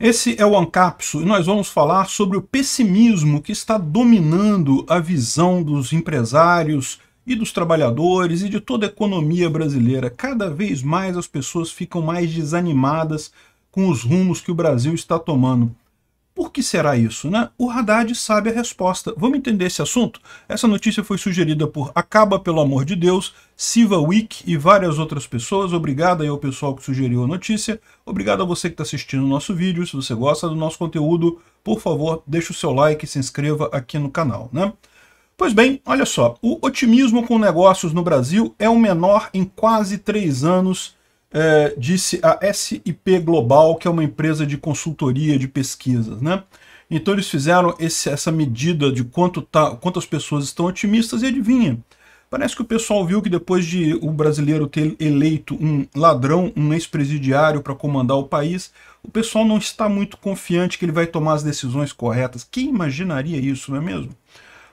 Esse é o Ancapso e nós vamos falar sobre o pessimismo que está dominando a visão dos empresários e dos trabalhadores e de toda a economia brasileira. Cada vez mais as pessoas ficam mais desanimadas com os rumos que o Brasil está tomando. Por que será isso? Né? O Haddad sabe a resposta. Vamos entender esse assunto? Essa notícia foi sugerida por Acaba Pelo Amor de Deus, Siva Week e várias outras pessoas. Obrigado aí ao pessoal que sugeriu a notícia. Obrigado a você que está assistindo o nosso vídeo. Se você gosta do nosso conteúdo, por favor, deixe o seu like e se inscreva aqui no canal. Né? Pois bem, olha só. O otimismo com negócios no Brasil é o menor em quase três anos é, disse a SIP Global, que é uma empresa de consultoria de pesquisas, né? Então eles fizeram esse, essa medida de quanto tá, quantas pessoas estão otimistas e adivinha. Parece que o pessoal viu que depois de o brasileiro ter eleito um ladrão, um ex-presidiário para comandar o país, o pessoal não está muito confiante que ele vai tomar as decisões corretas. Quem imaginaria isso, não é mesmo?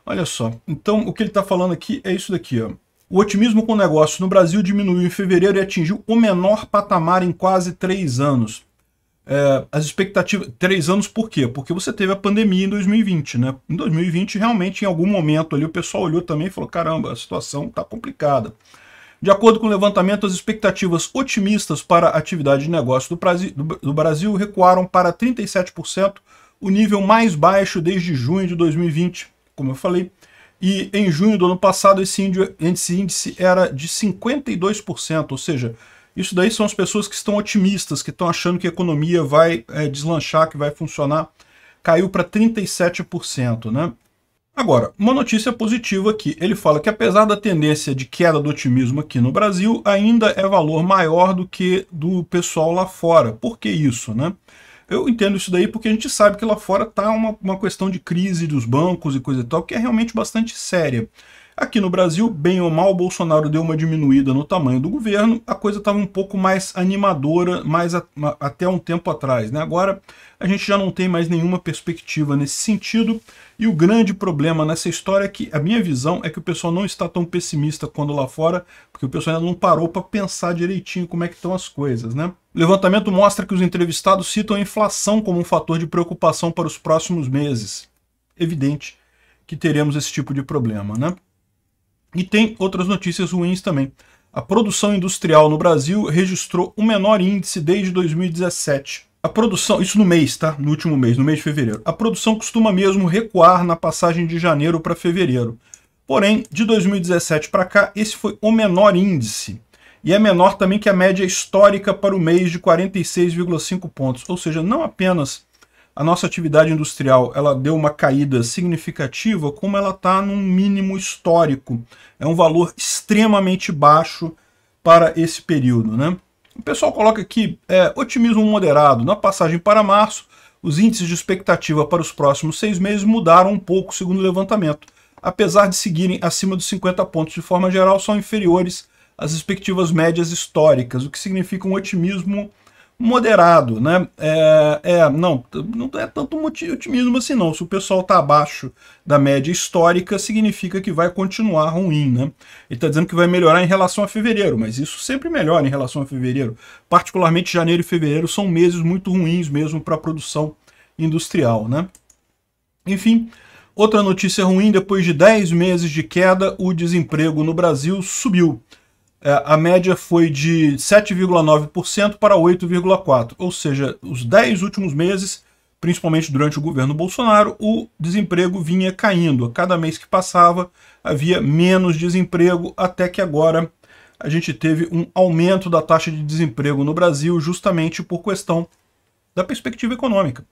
Olha só, então o que ele está falando aqui é isso daqui, ó. O otimismo com o negócio no Brasil diminuiu em fevereiro e atingiu o menor patamar em quase três anos. É, as expectativas. Três anos por quê? Porque você teve a pandemia em 2020, né? Em 2020, realmente, em algum momento ali, o pessoal olhou também e falou: caramba, a situação está complicada. De acordo com o levantamento, as expectativas otimistas para a atividade de negócio do Brasil recuaram para 37%, o nível mais baixo desde junho de 2020. Como eu falei, e em junho do ano passado esse índice, era de 52%, ou seja, isso daí são as pessoas que estão otimistas, que estão achando que a economia vai é, deslanchar, que vai funcionar, caiu para 37%. Né? Agora, uma notícia positiva aqui, ele fala que apesar da tendência de queda do otimismo aqui no Brasil, ainda é valor maior do que do pessoal lá fora. Por que isso? Né? Eu entendo isso daí porque a gente sabe que lá fora está uma, uma questão de crise dos bancos e coisa e tal, que é realmente bastante séria. Aqui no Brasil, bem ou mal, o Bolsonaro deu uma diminuída no tamanho do governo, a coisa estava um pouco mais animadora mais a, a, até um tempo atrás. Né? Agora a gente já não tem mais nenhuma perspectiva nesse sentido, e o grande problema nessa história é que a minha visão é que o pessoal não está tão pessimista quando lá fora, porque o pessoal ainda não parou para pensar direitinho como é que estão as coisas. né? O levantamento mostra que os entrevistados citam a inflação como um fator de preocupação para os próximos meses. Evidente que teremos esse tipo de problema, né? E tem outras notícias ruins também. A produção industrial no Brasil registrou o menor índice desde 2017. A produção, isso no mês, tá? No último mês, no mês de fevereiro. A produção costuma mesmo recuar na passagem de janeiro para fevereiro. Porém, de 2017 para cá, esse foi o menor índice e é menor também que a média histórica para o mês de 46,5 pontos. Ou seja, não apenas a nossa atividade industrial ela deu uma caída significativa, como ela está num mínimo histórico. É um valor extremamente baixo para esse período. Né? O pessoal coloca aqui é, otimismo moderado. Na passagem para março, os índices de expectativa para os próximos seis meses mudaram um pouco segundo o levantamento. Apesar de seguirem acima dos 50 pontos de forma geral, são inferiores as respectivas médias históricas, o que significa um otimismo moderado, né? É, é, não, não é tanto otimismo assim não. Se o pessoal está abaixo da média histórica, significa que vai continuar ruim, né? Ele está dizendo que vai melhorar em relação a fevereiro, mas isso sempre melhora em relação a fevereiro. Particularmente janeiro e fevereiro são meses muito ruins mesmo para a produção industrial, né? Enfim, outra notícia ruim, depois de 10 meses de queda, o desemprego no Brasil subiu. É, a média foi de 7,9% para 8,4%. Ou seja, os 10 últimos meses, principalmente durante o governo Bolsonaro, o desemprego vinha caindo. A cada mês que passava, havia menos desemprego, até que agora a gente teve um aumento da taxa de desemprego no Brasil, justamente por questão da perspectiva econômica.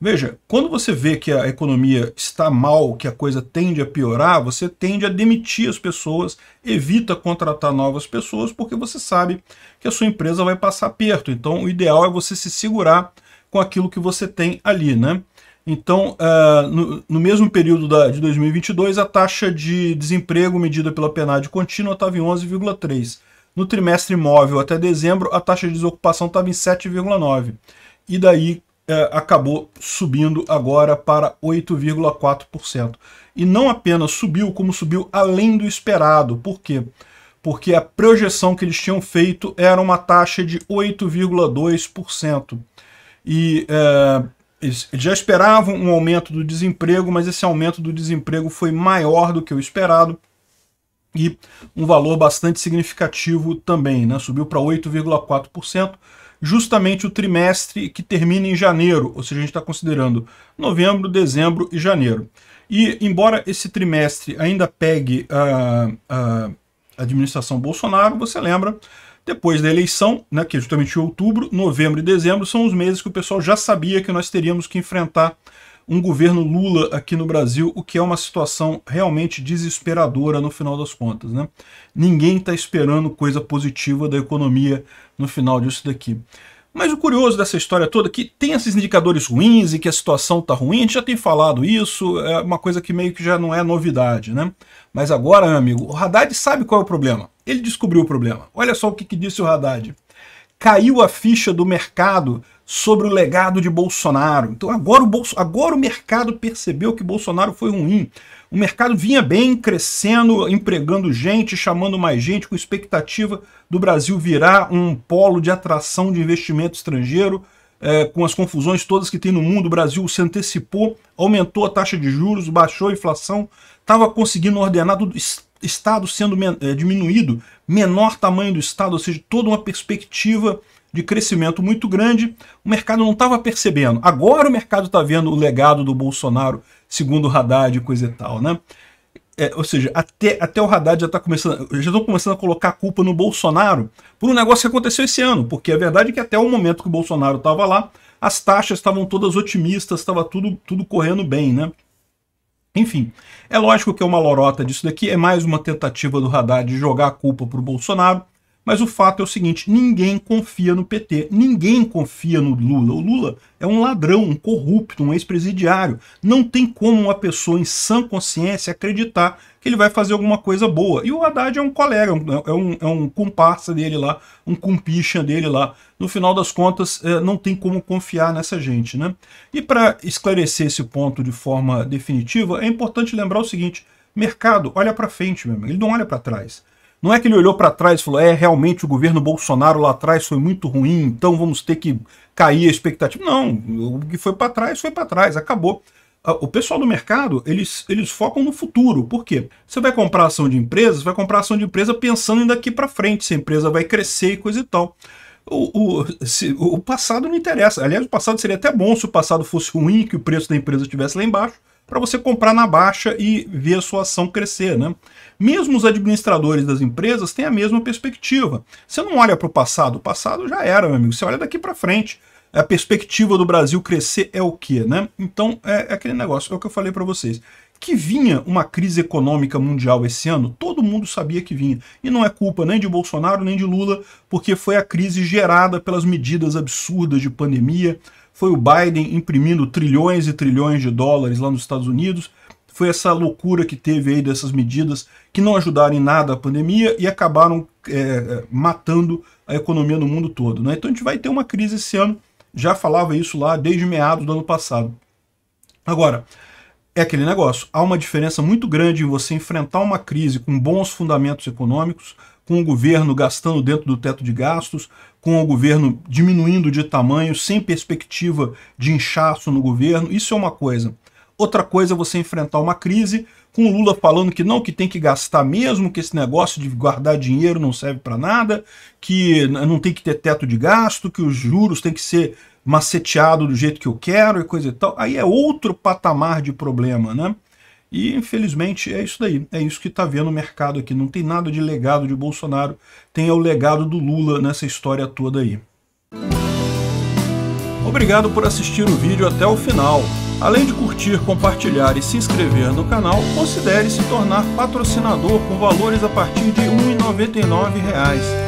Veja, quando você vê que a economia está mal, que a coisa tende a piorar, você tende a demitir as pessoas, evita contratar novas pessoas, porque você sabe que a sua empresa vai passar perto Então, o ideal é você se segurar com aquilo que você tem ali, né? Então, uh, no, no, mesmo período da, de 2022, a taxa de desemprego medida pela PNAD contínua estava em 11,3%. No trimestre imóvel até dezembro, a taxa de desocupação estava em 7,9%. E daí é, acabou subindo agora para 8,4%. E não apenas subiu, como subiu além do esperado. Por quê? Porque a projeção que eles tinham feito era uma taxa de 8,2%. E é, eles já esperavam um aumento do desemprego, mas esse aumento do desemprego foi maior do que o esperado e um valor bastante significativo também, né? subiu para 8,4% justamente o trimestre que termina em janeiro, ou seja, a gente está considerando novembro, dezembro e janeiro. E, embora esse trimestre ainda pegue a, a administração Bolsonaro, você lembra, depois da eleição, né, que é justamente outubro, novembro e dezembro, são os meses que o pessoal já sabia que nós teríamos que enfrentar um governo Lula aqui no Brasil, o que é uma situação realmente desesperadora no final das contas. Né? Ninguém está esperando coisa positiva da economia no final disso daqui. Mas o curioso dessa história toda é que tem esses indicadores ruins e que a situação está ruim, a gente já tem falado isso, é uma coisa que meio que já não é novidade, né? Mas agora, amigo, o Haddad sabe qual é o problema. Ele descobriu o problema. Olha só o que, que disse o Haddad. Caiu a ficha do mercado sobre o legado de Bolsonaro. Então agora o, Bolso, agora o mercado percebeu que Bolsonaro foi ruim. O mercado vinha bem, crescendo, empregando gente, chamando mais gente, com expectativa do Brasil virar um polo de atração de investimento estrangeiro é, com as confusões todas que tem no mundo, o Brasil se antecipou, aumentou a taxa de juros, baixou a inflação, estava conseguindo ordenar do Estado sendo é, diminuído, menor tamanho do Estado, ou seja, toda uma perspectiva de crescimento muito grande, o mercado não estava percebendo. Agora o mercado está vendo o legado do Bolsonaro, segundo o Haddad e coisa e tal, né? É, ou seja, até, até o Haddad já está começando. Já estão começando a colocar a culpa no Bolsonaro por um negócio que aconteceu esse ano. Porque a verdade é que até o momento que o Bolsonaro estava lá, as taxas estavam todas otimistas, estava tudo, tudo correndo bem, né? Enfim, é lógico que é uma lorota disso daqui, é mais uma tentativa do Haddad de jogar a culpa para o Bolsonaro. Mas o fato é o seguinte, ninguém confia no PT, ninguém confia no Lula. O Lula é um ladrão, um corrupto, um ex-presidiário. Não tem como uma pessoa em sã consciência acreditar que ele vai fazer alguma coisa boa. E o Haddad é um colega, é um, é um comparsa dele lá, um compicha dele lá. No final das contas, é, não tem como confiar nessa gente, né? E para esclarecer esse ponto de forma definitiva, é importante lembrar o seguinte, mercado olha para frente, meu amigo, ele não olha para trás. Não é que ele olhou para trás e falou: é, realmente o governo Bolsonaro lá atrás foi muito ruim, então vamos ter que cair a expectativa. Não, o que foi para trás foi para trás, acabou. Ah, o pessoal do mercado, eles, eles focam no futuro. Por quê? Você vai comprar ação de empresa, vai comprar ação de empresa pensando em daqui para frente, se a empresa vai crescer e coisa e tal. O, o, se, o passado não interessa. Aliás, o passado seria até bom se o passado fosse ruim, que o preço da empresa estivesse lá embaixo, para você comprar na baixa e ver a sua ação crescer. Né? Mesmo os administradores das empresas têm a mesma perspectiva. Você não olha para o passado, o passado já era, meu amigo. Você olha daqui para frente. A perspectiva do Brasil crescer é o quê? Né? Então é, é aquele negócio, é o que eu falei para vocês que vinha uma crise econômica mundial esse ano, todo mundo sabia que vinha. E não é culpa nem de Bolsonaro nem de Lula, porque foi a crise gerada pelas medidas absurdas de pandemia, foi o Biden imprimindo trilhões e trilhões de dólares lá nos Estados Unidos, foi essa loucura que teve aí dessas medidas que não ajudaram em nada a pandemia e acabaram é, é, matando a economia no mundo todo. Né? Então a gente vai ter uma crise esse ano, já falava isso lá desde meados do ano passado. Agora, é aquele negócio, há uma diferença muito grande em você enfrentar uma crise com bons fundamentos econômicos, com o governo gastando dentro do teto de gastos, com o governo diminuindo de tamanho, sem perspectiva de inchaço no governo. Isso é uma coisa. Outra coisa é você enfrentar uma crise com o Lula falando que não, que tem que gastar mesmo, que esse negócio de guardar dinheiro não serve para nada, que não tem que ter teto de gasto, que os juros tem que ser maceteados do jeito que eu quero e coisa e tal. Aí é outro patamar de problema, né? E, infelizmente, é isso daí. É isso que está vendo o mercado aqui. Não tem nada de legado de Bolsonaro, tem é o legado do Lula nessa história toda aí. Obrigado por assistir o vídeo até o final. Além de curtir, compartilhar e se inscrever no canal, considere se tornar patrocinador com valores a partir de R$ 1,99